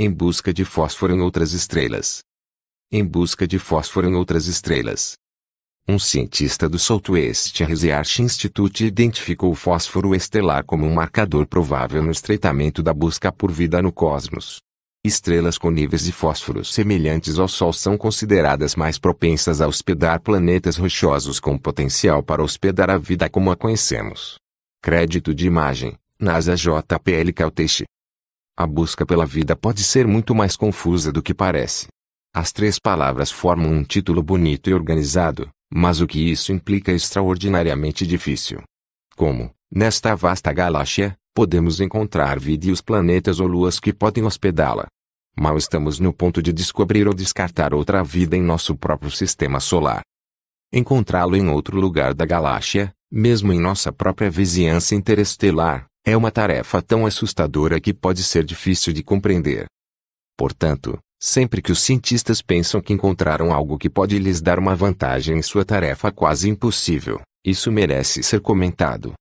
Em busca de fósforo em outras estrelas. Em busca de fósforo em outras estrelas. Um cientista do Southwest Research Institute identificou o fósforo estelar como um marcador provável no estreitamento da busca por vida no cosmos. Estrelas com níveis de fósforo semelhantes ao Sol são consideradas mais propensas a hospedar planetas rochosos com potencial para hospedar a vida como a conhecemos. Crédito de imagem: NASA JPL Caltech. A busca pela vida pode ser muito mais confusa do que parece. As três palavras formam um título bonito e organizado, mas o que isso implica é extraordinariamente difícil. Como, nesta vasta galáxia, podemos encontrar vida e os planetas ou luas que podem hospedá-la? Mal estamos no ponto de descobrir ou descartar outra vida em nosso próprio sistema solar. Encontrá-lo em outro lugar da galáxia, mesmo em nossa própria vizinhança interestelar, é uma tarefa tão assustadora que pode ser difícil de compreender. Portanto, sempre que os cientistas pensam que encontraram algo que pode lhes dar uma vantagem em sua tarefa quase impossível, isso merece ser comentado.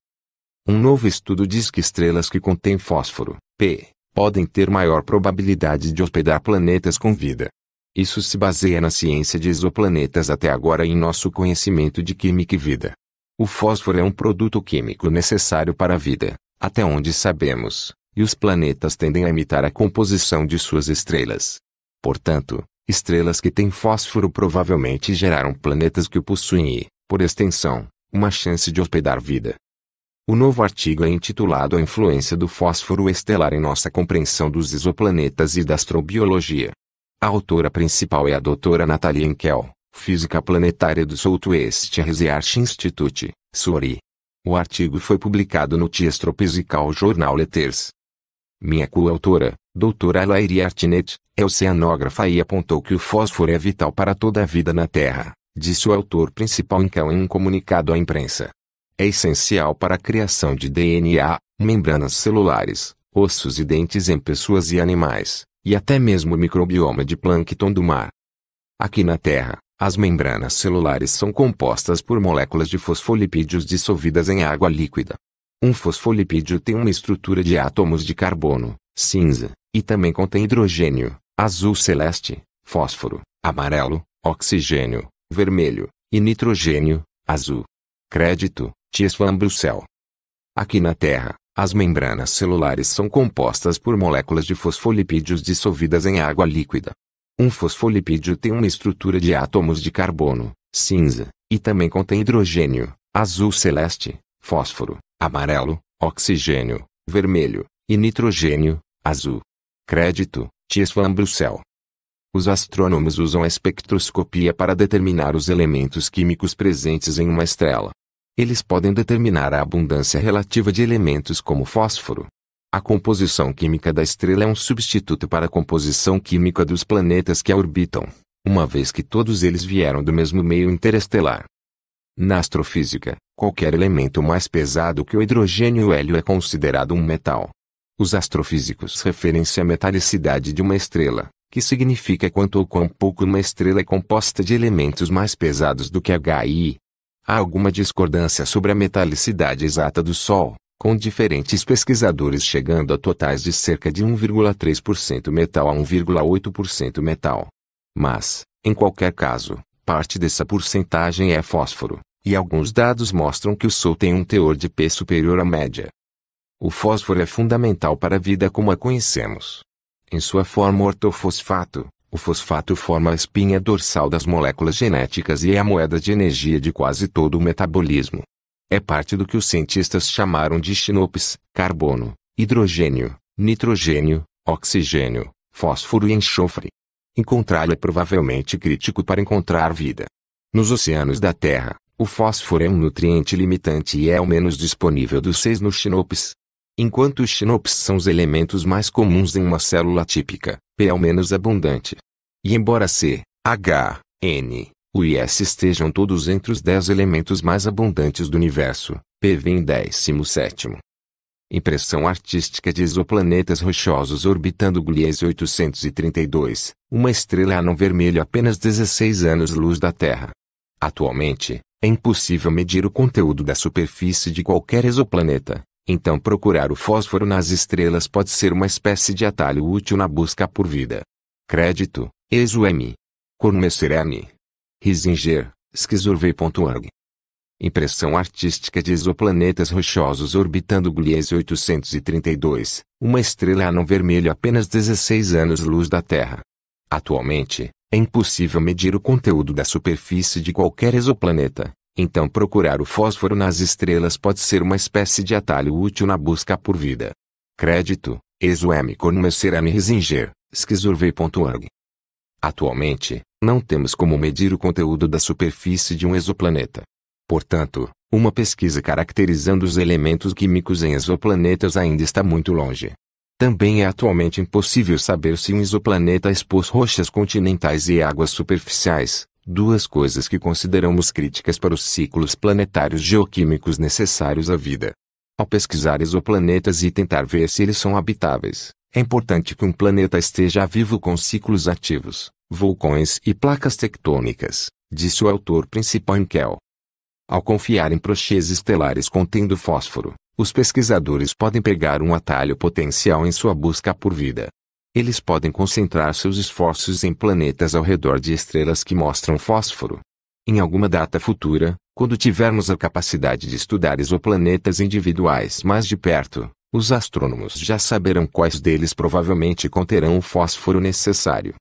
Um novo estudo diz que estrelas que contêm fósforo, P, podem ter maior probabilidade de hospedar planetas com vida. Isso se baseia na ciência de exoplanetas até agora e em nosso conhecimento de química e vida. O fósforo é um produto químico necessário para a vida, até onde sabemos, e os planetas tendem a imitar a composição de suas estrelas. Portanto, estrelas que têm fósforo provavelmente geraram planetas que o possuem e, por extensão, uma chance de hospedar vida. O novo artigo é intitulado A Influência do Fósforo Estelar em Nossa Compreensão dos Exoplanetas e da Astrobiologia. A autora principal é a doutora Natalia Enkel, física planetária do Southwest Research Institute, SORI. O artigo foi publicado no Tiestropizical Jornal Letters. Minha coautora, doutora Lairi Artinet, é oceanógrafa e apontou que o fósforo é vital para toda a vida na Terra, disse o autor principal então em um comunicado à imprensa. É essencial para a criação de DNA, membranas celulares, ossos e dentes em pessoas e animais, e até mesmo o microbioma de plâncton do mar. Aqui na Terra, as membranas celulares são compostas por moléculas de fosfolipídios dissolvidas em água líquida. Um fosfolipídio tem uma estrutura de átomos de carbono, cinza, e também contém hidrogênio, azul celeste, fósforo, amarelo, oxigênio, vermelho, e nitrogênio, azul. Crédito, van Brussel. Aqui na Terra, as membranas celulares são compostas por moléculas de fosfolipídios dissolvidas em água líquida. Um fosfolipídio tem uma estrutura de átomos de carbono, cinza, e também contém hidrogênio, azul celeste, fósforo, amarelo, oxigênio, vermelho, e nitrogênio, azul. Crédito, Thies van Brussel. Os astrônomos usam a espectroscopia para determinar os elementos químicos presentes em uma estrela. Eles podem determinar a abundância relativa de elementos como fósforo, a composição química da estrela é um substituto para a composição química dos planetas que a orbitam, uma vez que todos eles vieram do mesmo meio interestelar. Na astrofísica, qualquer elemento mais pesado que o hidrogênio e o hélio é considerado um metal. Os astrofísicos referem-se à metalicidade de uma estrela, que significa quanto ou quão pouco uma estrela é composta de elementos mais pesados do que HI. Há alguma discordância sobre a metalicidade exata do Sol, com diferentes pesquisadores chegando a totais de cerca de 1,3% metal a 1,8% metal. Mas, em qualquer caso, parte dessa porcentagem é fósforo, e alguns dados mostram que o Sol tem um teor de P superior à média. O fósforo é fundamental para a vida como a conhecemos. Em sua forma ortofosfato, o fosfato forma a espinha dorsal das moléculas genéticas e é a moeda de energia de quase todo o metabolismo. É parte do que os cientistas chamaram de chinopes, carbono, hidrogênio, nitrogênio, oxigênio, fósforo e enxofre. Encontrá-lo é provavelmente crítico para encontrar vida. Nos oceanos da Terra, o fósforo é um nutriente limitante e é o menos disponível dos seis no xinopes. Enquanto os xinopes são os elementos mais comuns em uma célula típica, P é o menos abundante. E embora C, H, N, o IS estejam todos entre os dez elementos mais abundantes do universo, PV em 17. Impressão artística de isoplanetas rochosos orbitando Gliese 832, uma estrela anão-vermelha apenas 16 anos-luz da Terra. Atualmente, é impossível medir o conteúdo da superfície de qualquer exoplaneta, então procurar o fósforo nas estrelas pode ser uma espécie de atalho útil na busca por vida. Crédito, Exuemi. Cormecerani. Risinger, schisurvey.org. Impressão artística de exoplanetas rochosos orbitando Gliese 832, uma estrela anão vermelha apenas 16 anos-luz da Terra. Atualmente, é impossível medir o conteúdo da superfície de qualquer exoplaneta, então procurar o fósforo nas estrelas pode ser uma espécie de atalho útil na busca por vida. Crédito, ESO/M. Cornumercerami Risinger, schisurvey.org. Atualmente, não temos como medir o conteúdo da superfície de um exoplaneta. Portanto, uma pesquisa caracterizando os elementos químicos em exoplanetas ainda está muito longe. Também é atualmente impossível saber se um exoplaneta expôs rochas continentais e águas superficiais, duas coisas que consideramos críticas para os ciclos planetários geoquímicos necessários à vida. Ao pesquisar exoplanetas e tentar ver se eles são habitáveis, é importante que um planeta esteja vivo com ciclos ativos, vulcões e placas tectônicas, disse o autor principal Kell. Ao confiar em prochês estelares contendo fósforo, os pesquisadores podem pegar um atalho potencial em sua busca por vida. Eles podem concentrar seus esforços em planetas ao redor de estrelas que mostram fósforo. Em alguma data futura, quando tivermos a capacidade de estudar exoplanetas individuais mais de perto, os astrônomos já saberão quais deles provavelmente conterão o fósforo necessário.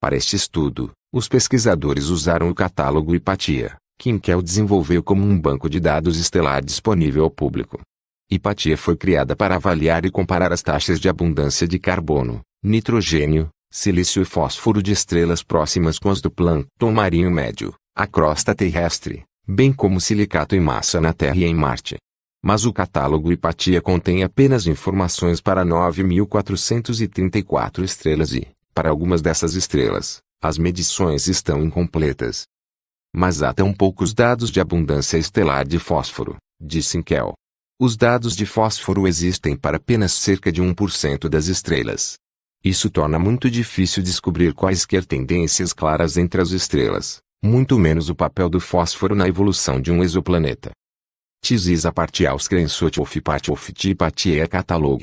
Para este estudo, os pesquisadores usaram o catálogo Hipatia, que Inkel desenvolveu como um banco de dados estelar disponível ao público. Hipatia foi criada para avaliar e comparar as taxas de abundância de carbono, nitrogênio, silício e fósforo de estrelas próximas com as do plâncton marinho médio, a crosta terrestre, bem como silicato e massa na Terra e em Marte mas o catálogo Hipatia contém apenas informações para 9.434 estrelas e, para algumas dessas estrelas, as medições estão incompletas. Mas há tão poucos dados de abundância estelar de fósforo, disse Kell. Os dados de fósforo existem para apenas cerca de 1% das estrelas. Isso torna muito difícil descobrir quaisquer tendências claras entre as estrelas, muito menos o papel do fósforo na evolução de um exoplaneta a parte aos screenshot of part of the Patie catalog.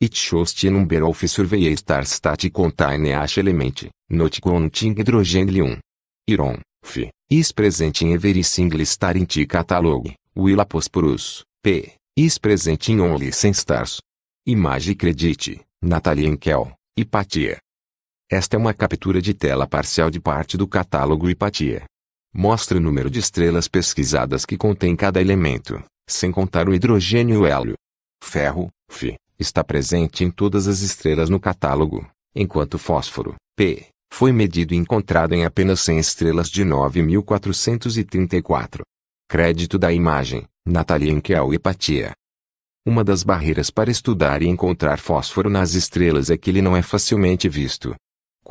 It shows the number of survey star stat contain each element, not counting hydrogen Iron, fi, is present in every single star in the catalog, will aposporus, P, is present in only 100 stars. Image credit, Natalie Enkel, Hipatia. Esta é uma captura de tela parcial de parte do catálogo Hipatia. Mostre o número de estrelas pesquisadas que contém cada elemento, sem contar o hidrogênio e o hélio. Ferro, Fe, está presente em todas as estrelas no catálogo, enquanto fósforo, P, foi medido e encontrado em apenas 100 estrelas de 9.434. Crédito da imagem, Natalia Enkel e Patia. Uma das barreiras para estudar e encontrar fósforo nas estrelas é que ele não é facilmente visto,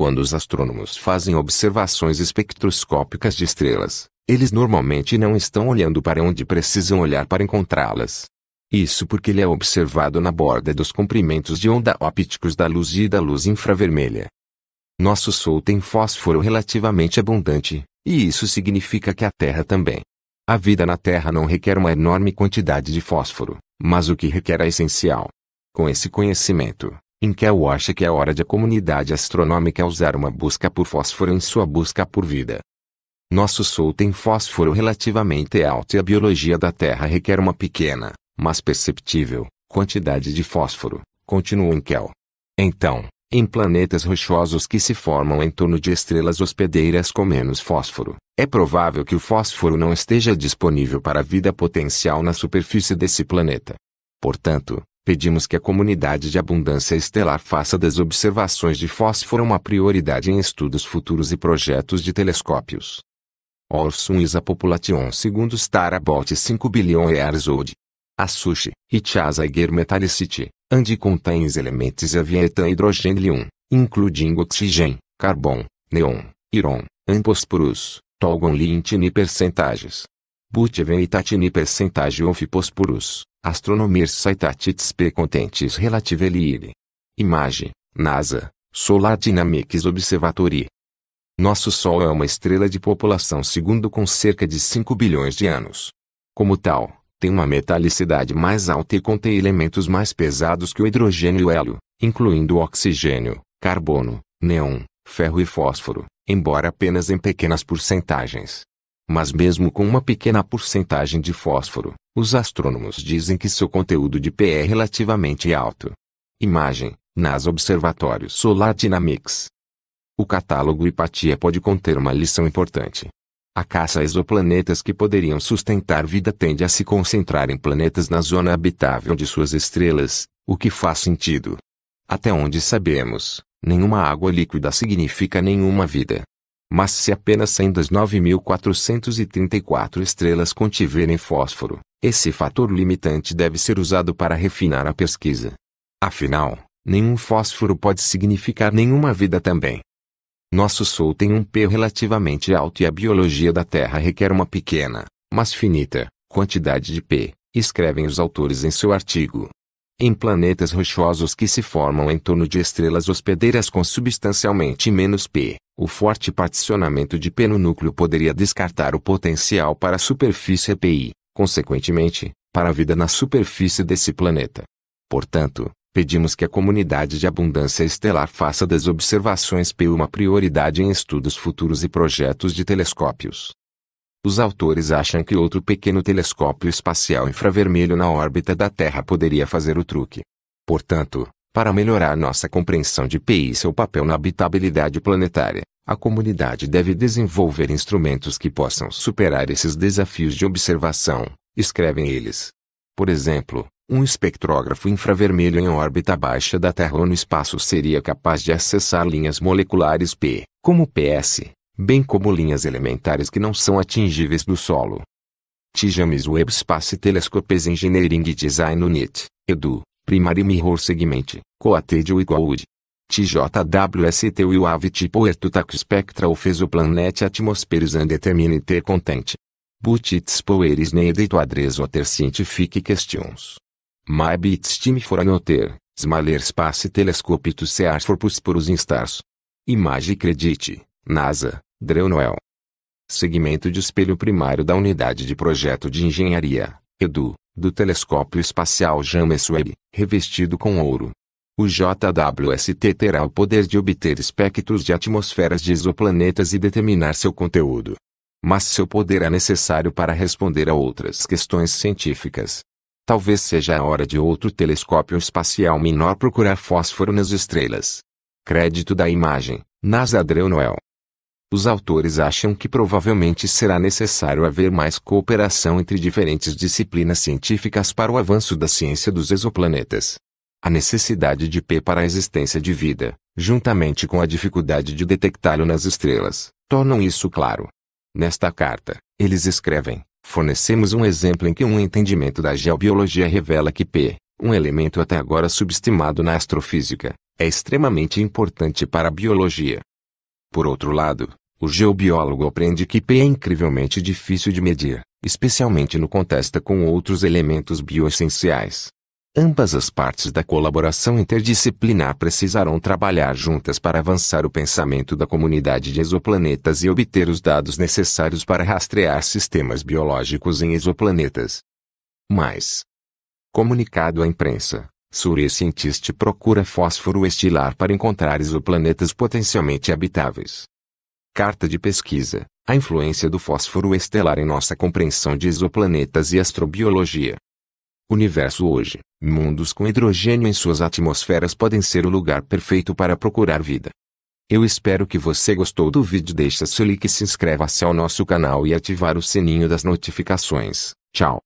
quando os astrônomos fazem observações espectroscópicas de estrelas, eles normalmente não estão olhando para onde precisam olhar para encontrá-las. Isso porque ele é observado na borda dos comprimentos de onda ópticos da luz e da luz infravermelha. Nosso Sol tem fósforo relativamente abundante, e isso significa que a Terra também. A vida na Terra não requer uma enorme quantidade de fósforo, mas o que requer é essencial. Com esse conhecimento, Inkel acha que é hora de a comunidade astronômica usar uma busca por fósforo em sua busca por vida. Nosso Sol tem fósforo relativamente alto e a biologia da Terra requer uma pequena, mas perceptível, quantidade de fósforo, continua Inkel. Então, em planetas rochosos que se formam em torno de estrelas hospedeiras com menos fósforo, é provável que o fósforo não esteja disponível para a vida potencial na superfície desse planeta. Portanto, pedimos que a comunidade de abundância estelar faça das observações de fósforo uma prioridade em estudos futuros e projetos de telescópios. Orson is a population segundo star about 5 billion years old. sushi, it has a metallicity, and contains elements hidrogênio hydrogenium, incluindo oxigênio, carbon, neon, iron, and togon lintini percentagens. But even percentage of phosphorus. Astronomir P. Contentes Relative Elire. Imagem, NASA, Solar Dynamics Observatory. Nosso Sol é uma estrela de população segundo com cerca de 5 bilhões de anos. Como tal, tem uma metalicidade mais alta e contém elementos mais pesados que o hidrogênio e o hélio, incluindo oxigênio, carbono, neon, ferro e fósforo, embora apenas em pequenas porcentagens. Mas mesmo com uma pequena porcentagem de fósforo, os astrônomos dizem que seu conteúdo de Pe é relativamente alto. Imagem, NASA Observatório Solar Dynamics. O catálogo Hipatia pode conter uma lição importante. A caça a exoplanetas que poderiam sustentar vida tende a se concentrar em planetas na zona habitável de suas estrelas, o que faz sentido. Até onde sabemos, nenhuma água líquida significa nenhuma vida. Mas se apenas 100 das 9.434 estrelas contiverem fósforo, esse fator limitante deve ser usado para refinar a pesquisa. Afinal, nenhum fósforo pode significar nenhuma vida também. Nosso Sol tem um P relativamente alto e a biologia da Terra requer uma pequena, mas finita, quantidade de P, escrevem os autores em seu artigo em planetas rochosos que se formam em torno de estrelas hospedeiras com substancialmente menos P. O forte particionamento de P no núcleo poderia descartar o potencial para a superfície EPI, consequentemente, para a vida na superfície desse planeta. Portanto, pedimos que a comunidade de abundância estelar faça das observações P uma prioridade em estudos futuros e projetos de telescópios. Os autores acham que outro pequeno telescópio espacial infravermelho na órbita da Terra poderia fazer o truque. Portanto, para melhorar nossa compreensão de PI e seu papel na habitabilidade planetária, a comunidade deve desenvolver instrumentos que possam superar esses desafios de observação, escrevem eles. Por exemplo, um espectrógrafo infravermelho em órbita baixa da Terra ou no espaço seria capaz de acessar linhas moleculares P, como PS, bem como linhas elementares que não são atingíveis do solo. Tijames Web Space Telescopes Engineering Design Unit, Edu, Primary Mirror Segment, Coated Igualwood. TJWST UAV tipo Ertutac Spectra ou fez o Planet Atmospheres Undetermined Content. But its poeris needed to address other scientific questions. My bits Team for another, smaller space telescope to search for purpose instars. Image credit, NASA, Dreunoel. Segmento de espelho primário da Unidade de Projeto de Engenharia, EDU, do Telescópio Espacial James Webb, revestido com ouro. O JWST terá o poder de obter espectros de atmosferas de exoplanetas e determinar seu conteúdo. Mas seu poder é necessário para responder a outras questões científicas. Talvez seja a hora de outro telescópio espacial menor procurar fósforo nas estrelas. Crédito da imagem, NASA Adreu Noel. Os autores acham que provavelmente será necessário haver mais cooperação entre diferentes disciplinas científicas para o avanço da ciência dos exoplanetas. A necessidade de P para a existência de vida, juntamente com a dificuldade de detectá-lo nas estrelas, tornam isso claro. Nesta carta, eles escrevem: fornecemos um exemplo em que um entendimento da geobiologia revela que P, um elemento até agora subestimado na astrofísica, é extremamente importante para a biologia. Por outro lado, o geobiólogo aprende que P é incrivelmente difícil de medir, especialmente no contexto com outros elementos bioessenciais. Ambas as partes da colaboração interdisciplinar precisarão trabalhar juntas para avançar o pensamento da comunidade de exoplanetas e obter os dados necessários para rastrear sistemas biológicos em exoplanetas. Mais, comunicado à imprensa, Surya Scientist procura fósforo estilar para encontrar exoplanetas potencialmente habitáveis carta de pesquisa, a influência do fósforo estelar em nossa compreensão de exoplanetas e astrobiologia. Universo hoje, mundos com hidrogênio em suas atmosferas podem ser o lugar perfeito para procurar vida. Eu espero que você gostou do vídeo deixa seu like e se inscreva-se ao nosso canal e ativar o sininho das notificações. Tchau!